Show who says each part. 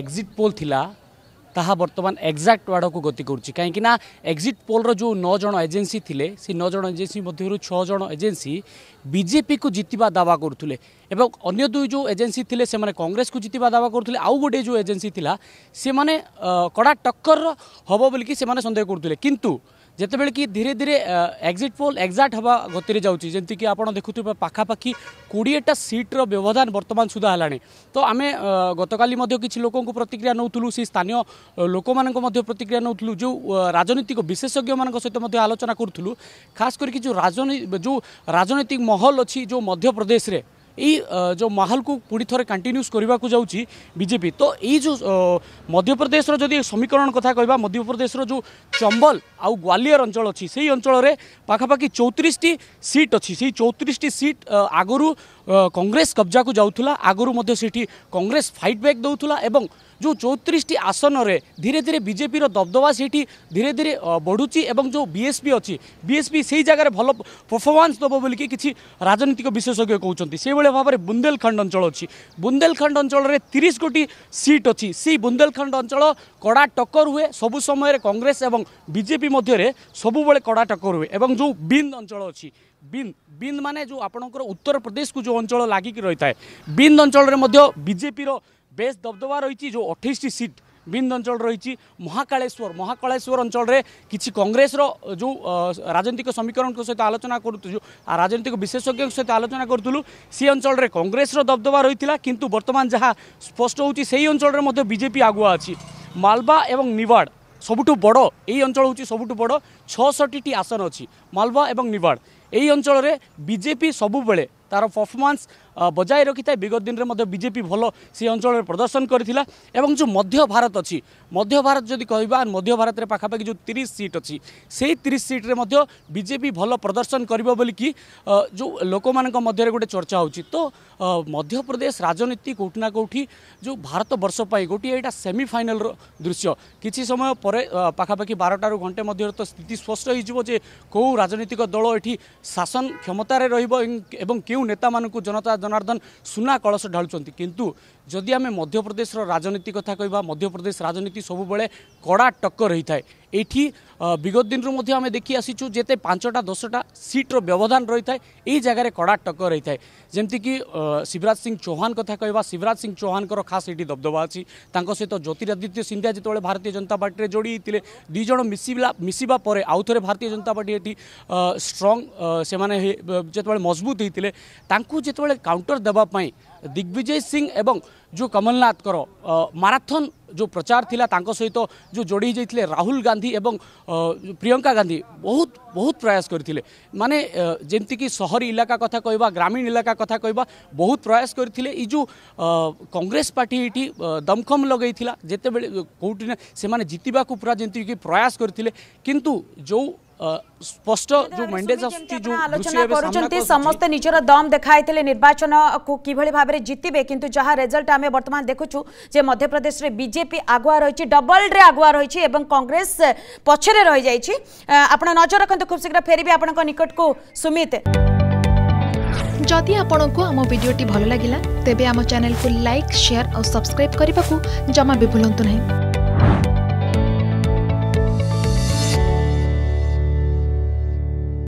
Speaker 1: exit pole লা ତାହା ବର୍ତ୍ତମାନ ଏକ୍ଜାକ୍ଟ ଆଡ଼କୁ ଗତି କରୁଛି କାହିଁକିନା ଏକ୍ଜିଟ୍ ପୋଲ୍ର ଯେଉଁ ନଅ ଜଣ ଏଜେନ୍ସି ଥିଲେ ସେ ନଅ ଜଣ ଏଜେନ୍ସି ମଧ୍ୟରୁ ଛଅ ଜଣ ଏଜେନ୍ସି ବିଜେପିକୁ ଜିତିବା ଦାବା କରୁଥିଲେ ଏବଂ ଅନ୍ୟ ଦୁଇ ଯେଉଁ ଏଜେନ୍ସି ଥିଲେ ସେମାନେ କଂଗ୍ରେସକୁ ଜିତିବା ଦାବା କରୁଥିଲେ ଆଉ ଗୋଟିଏ ଯେଉଁ ଏଜେନ୍ସି ଥିଲା ସେମାନେ କଡ଼ା ଟକ୍କର ହେବ ବୋଲିକି ସେମାନେ ସନ୍ଦେହ କରୁଥିଲେ କିନ୍ତୁ যেতবে কি ধীরে ধীরে এক্সিট পোল এক্জাক্ট হওয়া গতিরে যেমি কি আপনার দেখু পাখাপাখি কোড়িয়েটা সিট্র ব্যবধান বর্তমান সুদ্ধা হল তো আমি গতকাল কিছু লোক প্রতিক্রিয়া নেউলু সেই স্থানীয় লোক প্রতিক্রিয়া নেউলু যে রাজনৈতিক বিশেষজ্ঞ মান সহ আলোচনা করুলু খাশ করি যে রাজনৈতিক মহল অছি যে মধ্যপ্রদেশে ଏଇ ଯେଉଁ ମାହଲକୁ ପୁଣି ଥରେ କଣ୍ଟିନ୍ୟୁସ୍ କରିବାକୁ ଯାଉଛି ବିଜେପି ତ ଏଇ ଯେଉଁ ମଧ୍ୟପ୍ରଦେଶର ଯଦି ସମୀକରଣ କଥା କହିବା ମଧ୍ୟପ୍ରଦେଶର ଯେଉଁ ଚମ୍ବଲ ଆଉ ଗ୍ୱାଲିୟର ଅଞ୍ଚଳ ଅଛି ସେଇ ଅଞ୍ଚଳରେ ପାଖାପାଖି ଚଉତିରିଶଟି ସିଟ୍ ଅଛି ସେଇ ଚଉତିରିଶଟି ସିଟ୍ ଆଗରୁ কংগ্রেস কব্জাকু যাওয়া আগর সেটি কংগ্রেস ফাইট ব্যাক দেওয়া এবং যে চৌত্রিশটি আসনরে ধীরে ধীরে বিজেপির দবদবা সেটি ধীরে ধীরে বড়ুচি এবং যে বিএসপি অছি সেই জায়গায় ভালো পরফরমান্স দেব বলি কিছু রাজনৈতিক বিশেষজ্ঞ কৌন সেইভাবে ভাবে বুন্দেলখণ্ড অঞ্চল অছি বুন্দেলখণ্ড অঞ্চলের তিরিশ কোটি সিট অছি সেই বুন্দেলখণ্ড অঞ্চল কড়া টকর হুয়ে সবু সময় কংগ্রেস এবং বিজেপি মধ্যে সবুবে কড়া টকর হুয়ে এবং যে বিন্দ অঞ্চল অছি ବିନ୍ଦ ବିନ୍ଦ ମାନେ ଯେଉଁ ଆପଣଙ୍କର ଉତ୍ତରପ୍ରଦେଶକୁ ଯେଉଁ ଅଞ୍ଚଳ ଲାଗିକି ରହିଥାଏ ବିନ୍ଦ ଅଞ୍ଚଳରେ ମଧ୍ୟ ବିଜେପିର ବେଶ ଦବଦବା ରହିଛି ଯେଉଁ ଅଠେଇଶଟି ସିଟ୍ ବିନ୍ଦ ଅଞ୍ଚଳ ରହିଛି ମହାକାଳେଶ୍ୱର ମହାକାଳେଶ୍ୱର ଅଞ୍ଚଳରେ କିଛି କଂଗ୍ରେସର ଯେଉଁ ରାଜନୈତିକ ସମୀକରଣଙ୍କ ସହିତ ଆଲୋଚନା କରୁଥିଲୁ ରାଜନୈତିକ ବିଶେଷଜ୍ଞଙ୍କ ସହିତ ଆଲୋଚନା କରୁଥିଲୁ ସେ ଅଞ୍ଚଳରେ କଂଗ୍ରେସର ଦବଦବା ରହିଥିଲା କିନ୍ତୁ ବର୍ତ୍ତମାନ ଯାହା ସ୍ପଷ୍ଟ ହେଉଛି ସେହି ଅଞ୍ଚଳରେ ମଧ୍ୟ ବିଜେପି ଆଗୁଆ ଅଛି ମାଲବା ଏବଂ ନିବାଡ଼ ସବୁଠୁ ବଡ଼ ଏହି ଅଞ୍ଚଳ ହେଉଛି ସବୁଠୁ ବଡ଼ ଛଅଷଠିଟି ଆସନ ଅଛି ମାଲବା ଏବଂ ନିବାଡ଼ ଏହି ଅଞ୍ଚଳରେ ବିଜେପି ସବୁବେଳେ ତା'ର ପରଫର୍ମାନ୍ସ ବଜାୟ ରଖିଥାଏ ବିଗତ ଦିନରେ ମଧ୍ୟ ବିଜେପି ଭଲ ସେ ଅଞ୍ଚଳରେ ପ୍ରଦର୍ଶନ କରିଥିଲା ଏବଂ ଯେଉଁ ମଧ୍ୟ ଭାରତ ଅଛି ମଧ୍ୟ ଭାରତ ଯଦି କହିବା ମଧ୍ୟ ଭାରତରେ ପାଖାପାଖି ଯେଉଁ ତିରିଶ ସିଟ୍ ଅଛି ସେଇ ତିରିଶ ସିଟ୍ରେ ମଧ୍ୟ ବିଜେପି ଭଲ ପ୍ରଦର୍ଶନ କରିବ ବୋଲିକି ଯେଉଁ ଲୋକମାନଙ୍କ ମଧ୍ୟରେ ଗୋଟେ ଚର୍ଚ୍ଚା ହେଉଛି ତ ମଧ୍ୟପ୍ରଦେଶ ରାଜନୀତି କେଉଁଠି ନା କେଉଁଠି ଯେଉଁ ଭାରତ ବର୍ଷ ପାଇଁ ଗୋଟିଏ ଏଇଟା ସେମିଫାଇନାଲ୍ର ଦୃଶ୍ୟ କିଛି ସମୟ ପରେ ପାଖାପାଖି ବାରଟାରୁ ଘଣ୍ଟେ ମଧ୍ୟରେ ତ ସ୍ଥିତି ସ୍ପଷ୍ଟ ହୋଇଯିବ ଯେ କେଉଁ ରାଜନୈତିକ ଦଳ ଏଠି ଶାସନ କ୍ଷମତାରେ ରହିବ ଏବଂ କେଉଁ ନେତାମାନଙ୍କୁ ଜନତା ଜନାର୍ଦ୍ଦନ ସୁନା କଳସ ଢାଳୁଛନ୍ତି କିନ୍ତୁ ଯଦି ଆମେ ମଧ୍ୟପ୍ରଦେଶର ରାଜନୀତି କଥା କହିବା ମଧ୍ୟପ୍ରଦେଶ ରାଜନୀତି ସବୁବେଳେ କଡ଼ା ଟକ୍କର ହୋଇଥାଏ ଏଇଠି ବିଗତ ଦିନରୁ ମଧ୍ୟ ଆମେ ଦେଖିଆସିଛୁ ଯେତେ ପାଞ୍ଚଟା ଦଶଟା ସିଟ୍ର ବ୍ୟବଧାନ ରହିଥାଏ ଏହି ଜାଗାରେ କଡ଼ା ଟକ୍କର ରହିଥାଏ ଯେମିତିକି ଶିବରାଜ ସିଂ ଚୌହାନ କଥା କହିବା ଶିବରାଜ ସିଂ ଚୌହାନଙ୍କର ଖାସ୍ ଏଠି ଦବଦବା ଅଛି ତାଙ୍କ ସହିତ ଜ୍ୟୋତିରାଦିତ୍ୟ ସିନ୍ଧିଆ ଯେତେବେଳେ ଭାରତୀୟ ଜନତା ପାର୍ଟିରେ ଯୋଡ଼ି ହେଇଥିଲେ ଦୁଇ ଜଣ ମିଶିଲା ମିଶିବା ପରେ ଆଉ ଥରେ ଭାରତୀୟ ଜନତା ପାର୍ଟି ଏଠି ଷ୍ଟ୍ରଙ୍ଗ ସେମାନେ ଯେତେବେଳେ ମଜବୁତ ହେଇଥିଲେ ତାଙ୍କୁ ଯେତେବେଳେ କାଉଣ୍ଟର ଦେବା ପାଇଁ दिग्विजय सिंह एवं जो कमलनाथ माराथन जो प्रचार थिला सहित तो जो जोड़ी जाते राहुल गांधी एवं प्रियंका गांधी बहुत बहुत प्रयास करते माने जमीक सहरी इलाका कथा कह ग्रामीण इलाका कथा कह बहुत प्रयास करते जो कांग्रेस पार्टी ये दमखम लगे जिते बड़े कौटी से जीतवा पूरा जमीक प्रयास करते कि जो स्पष्ट जो मेंडेज आसुची जो आलोचना करूचंती समस्त निजर दम देखाइले निर्वाचन को किभली भाबरे जितिबे किंतु जहा रिजल्ट आमे वर्तमान देखुछु जे मध्य प्रदेश रे बीजेपी आगुआ रहिछि डबल रे आगुआ रहिछि एवं कांग्रेस पछे रे रहि आपण नजर रखंतु खूब शीघ्र फेरिबे आपनक निकट को सुमित जदि आपंक आम भिडी भल लगा तेब आम चेल को लाइक सेयार और सब्सक्राइब करने को जमा भी भूलु ना